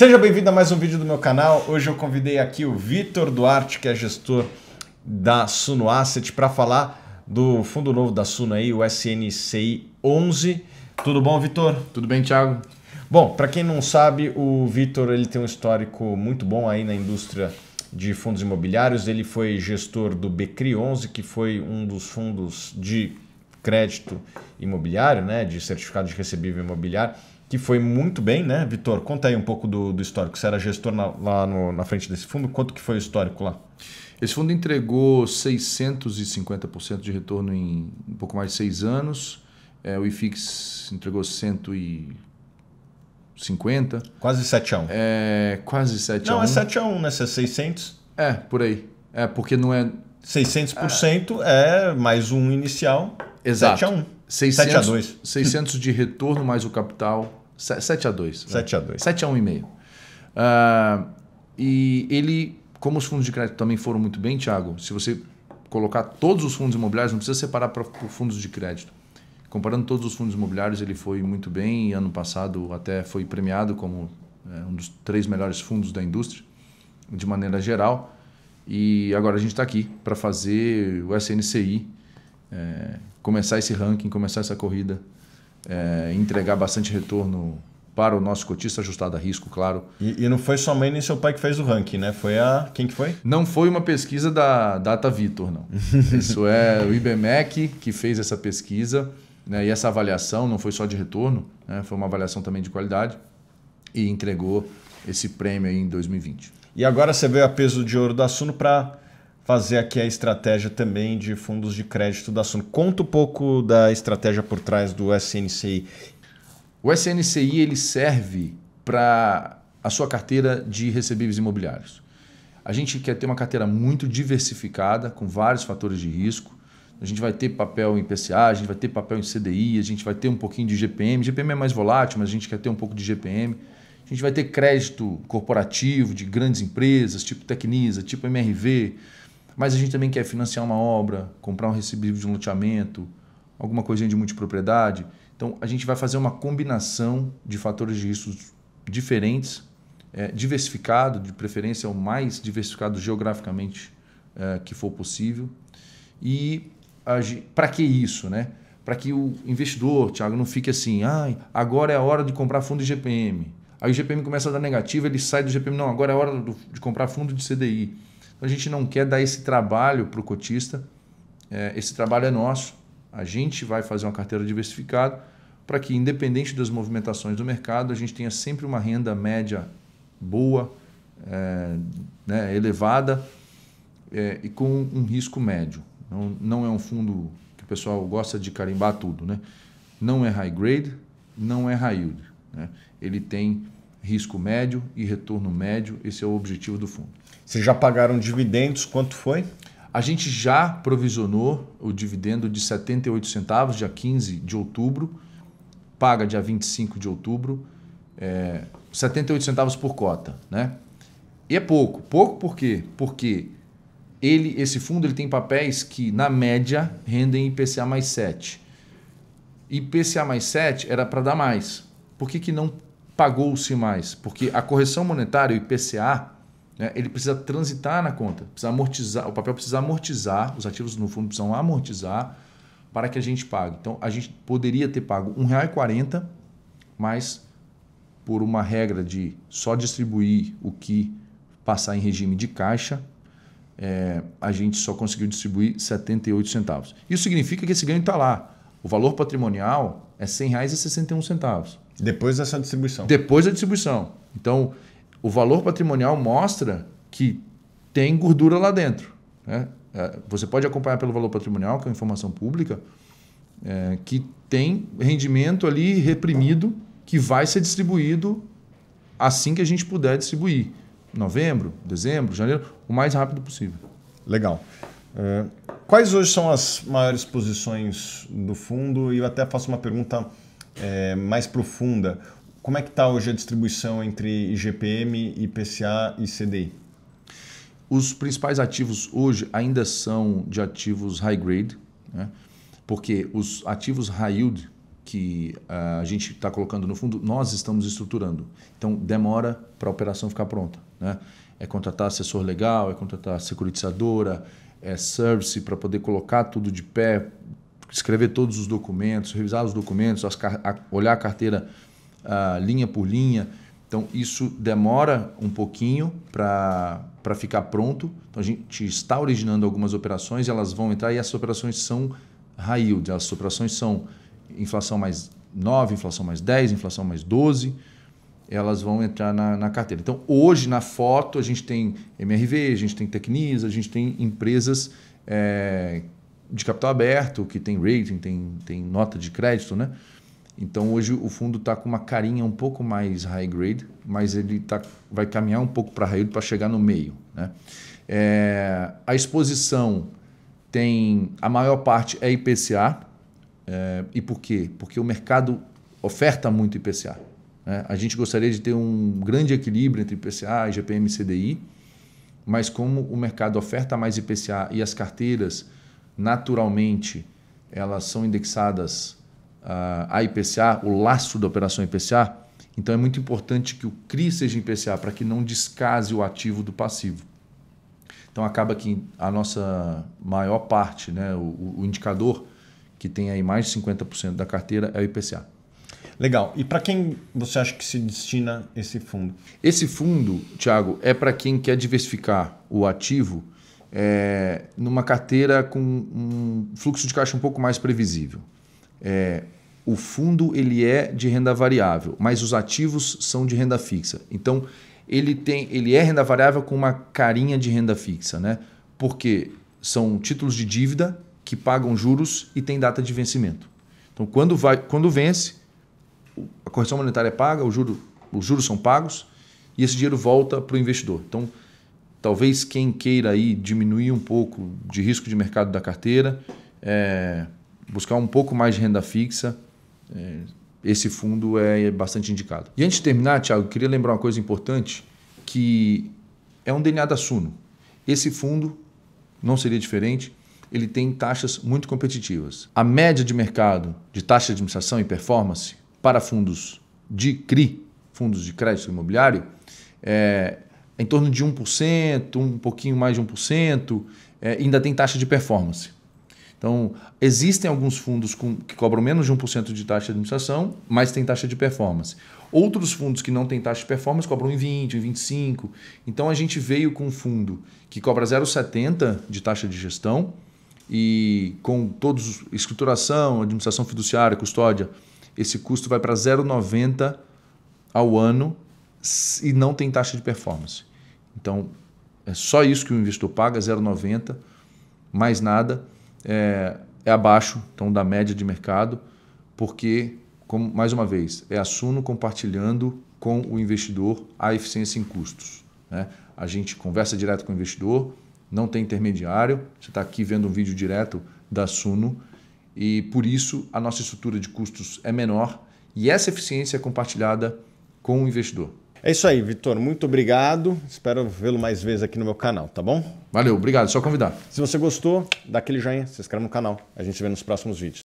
Seja bem-vindo a mais um vídeo do meu canal. Hoje eu convidei aqui o Vitor Duarte, que é gestor da Suno Asset, para falar do fundo novo da Suno aí, o SNCI 11. Tudo bom, Vitor? Tudo bem, Thiago. Bom, para quem não sabe, o Vitor ele tem um histórico muito bom aí na indústria de fundos imobiliários. Ele foi gestor do Becri 11, que foi um dos fundos de crédito imobiliário, né, de certificado de recebível imobiliário que foi muito bem, né? Vitor, conta aí um pouco do, do histórico. Você era gestor na, lá no, na frente desse fundo, quanto que foi o histórico lá? Esse fundo entregou 650% de retorno em um pouco mais de seis anos. É, o IFIX entregou 150. Quase 7 a 1. É, quase 7 Não, a 1. Não, é 7 a 1, né? Se é 600. É, por aí. É, porque não é... 600% é, é mais um inicial, Exato. 7 a 1. 600, 7 a 2. 600 de retorno mais o capital 7 a 2 7 né? a 2 7 a 1,5. Uh, ah, e ele, como os fundos de crédito também foram muito bem, Thiago, se você colocar todos os fundos imobiliários, não precisa separar para fundos de crédito. Comparando todos os fundos imobiliários, ele foi muito bem. ano passado até foi premiado como é, um dos três melhores fundos da indústria, de maneira geral. E agora a gente está aqui para fazer o SNCI, é, começar esse ranking, começar essa corrida é, entregar bastante retorno para o nosso cotista ajustado a risco, claro. E, e, não foi sua mãe nem seu pai que fez o ranking, né? Foi a. Quem que foi? Não foi uma pesquisa da Data Vitor, não. Isso é o IBMEC que fez essa pesquisa né? e essa avaliação não foi só de retorno, né? foi uma avaliação também de qualidade e entregou esse prêmio aí em 2020. E agora você veio a peso de ouro da Suno para fazer aqui a estratégia também de fundos de crédito da Suno. Conta um pouco da estratégia por trás do SNCI. O SNCI ele serve para a sua carteira de recebíveis imobiliários. A gente quer ter uma carteira muito diversificada, com vários fatores de risco. A gente vai ter papel em PCA, a gente vai ter papel em CDI, a gente vai ter um pouquinho de GPM. GPM é mais volátil, mas a gente quer ter um pouco de GPM. A gente vai ter crédito corporativo de grandes empresas, tipo Tecnisa, tipo MRV, mas a gente também quer financiar uma obra, comprar um recebível de um loteamento, alguma coisinha de multipropriedade. Então, a gente vai fazer uma combinação de fatores de riscos diferentes, é, diversificado, de preferência o mais diversificado geograficamente é, que for possível. E para que isso, né? Para que o investidor, Thiago, não fique assim, ah, agora é a hora de comprar fundo de GPM. Aí o GPM começa a dar negativo, ele sai do GPM, não, agora é a hora de comprar fundo de CDI a gente não quer dar esse trabalho para o cotista. É, esse trabalho é nosso. A gente vai fazer uma carteira diversificada para que, independente das movimentações do mercado, a gente tenha sempre uma renda média boa, é, né, elevada é, e com um risco médio. Não, não é um fundo que o pessoal gosta de carimbar tudo. Né? Não é high grade, não é high yield. Né? Ele tem risco médio e retorno médio. Esse é o objetivo do fundo. Vocês já pagaram dividendos? Quanto foi? A gente já provisionou o dividendo de 78 centavos, dia 15 de outubro, paga dia 25 de outubro, é, 78 centavos por cota. Né? E é pouco. Pouco por quê? Porque ele, esse fundo ele tem papéis que, na média, rendem IPCA mais 7. IPCA mais 7 era para dar mais. Por que, que não pagou-se mais, porque a correção monetária, o IPCA, né, ele precisa transitar na conta, precisa amortizar, o papel precisa amortizar, os ativos no fundo precisam amortizar para que a gente pague. Então a gente poderia ter pago R$ 1,40, mas por uma regra de só distribuir o que passar em regime de caixa, é, a gente só conseguiu distribuir 78 centavos. Isso significa que esse ganho está lá. O valor patrimonial é R$ 100,61. Depois dessa distribuição. Depois da distribuição. Então, o valor patrimonial mostra que tem gordura lá dentro. Né? É, você pode acompanhar pelo valor patrimonial, que é uma informação pública, é, que tem rendimento ali reprimido que vai ser distribuído assim que a gente puder distribuir. Novembro, dezembro, janeiro, o mais rápido possível. Legal. É, quais hoje são as maiores posições do fundo? E eu até faço uma pergunta é, mais profunda, como é que está hoje a distribuição entre IGPM, IPCA e CDI? Os principais ativos hoje ainda são de ativos high grade, né? porque os ativos high yield que ah, a gente está colocando no fundo, nós estamos estruturando. Então, demora para a operação ficar pronta. Né? É contratar assessor legal, é contratar securitizadora, é service para poder colocar tudo de pé, escrever todos os documentos, revisar os documentos, as, a, olhar a carteira a, ah, linha por linha. Então, isso demora um pouquinho para ficar pronto. Então, a gente está originando algumas operações, elas vão entrar e essas operações são high yield, as operações são inflação mais 9, inflação mais 10, inflação mais 12 elas vão entrar na, na, carteira. Então, hoje, na foto, a gente tem MRV, a gente tem Tecnisa, a gente tem empresas é, de capital aberto, que tem rating, tem, tem nota de crédito, né? Então hoje o fundo está com uma carinha um pouco mais high grade, mas ele tá, vai caminhar um pouco para high grade para chegar no meio. Né? É, a exposição tem a maior parte é IPCA. É, e por quê? Porque o mercado oferta muito IPCA. Né? A gente gostaria de ter um grande equilíbrio entre IPCA e GPM e CDI, mas como o mercado oferta mais IPCA e as carteiras naturalmente elas são indexadas a IPCA, o laço da operação IPCA. Então é muito importante que o CRI seja IPCA para que não descase o ativo do passivo. Então acaba que a nossa maior parte, né, o, o indicador que tem aí mais de 50% da carteira é o IPCA. Legal. E para quem você acha que se destina esse fundo? Esse fundo, Thiago, é para quem quer diversificar o ativo é, numa carteira com um fluxo de caixa um pouco mais previsível. É, o fundo ele é de renda variável, mas os ativos são de renda fixa. Então ele tem, ele é renda variável com uma carinha de renda fixa, né? Porque são títulos de dívida que pagam juros e tem data de vencimento. Então quando vai, quando vence, a correção monetária é paga, o juro, os juros são pagos e esse dinheiro volta para o investidor. Então Talvez quem queira aí diminuir um pouco de risco de mercado da carteira, é, buscar um pouco mais de renda fixa, é, esse fundo é, é bastante indicado. E antes de terminar, Thiago, eu queria lembrar uma coisa importante, que é um DNA da Suno. Esse fundo não seria diferente, ele tem taxas muito competitivas. A média de mercado de taxa de administração e performance para fundos de CRI, fundos de crédito imobiliário, é, em torno de 1%, um pouquinho mais de 1%, é, ainda tem taxa de performance. Então, existem alguns fundos com, que cobram menos de 1% de taxa de administração, mas tem taxa de performance. Outros fundos que não têm taxa de performance cobram em 20, em 25. Então, a gente veio com um fundo que cobra 0,70 de taxa de gestão e com todos escrituração, administração fiduciária, custódia, esse custo vai para 0,90 ao ano e não tem taxa de performance. Então, é só isso que o investidor paga, 0,90, mais nada, é, é, abaixo então, da média de mercado, porque, como, mais uma vez, é a Suno compartilhando com o investidor a eficiência em custos. Né? A gente conversa direto com o investidor, não tem intermediário, você está aqui vendo um vídeo direto da Suno e por isso a nossa estrutura de custos é menor e essa eficiência é compartilhada com o investidor. É isso aí, Vitor. Muito obrigado. Espero vê-lo mais vezes aqui no meu canal, tá bom? Valeu, obrigado. Só convidar. Se você gostou, dá aquele joinha, se inscreve no canal. A gente se vê nos próximos vídeos.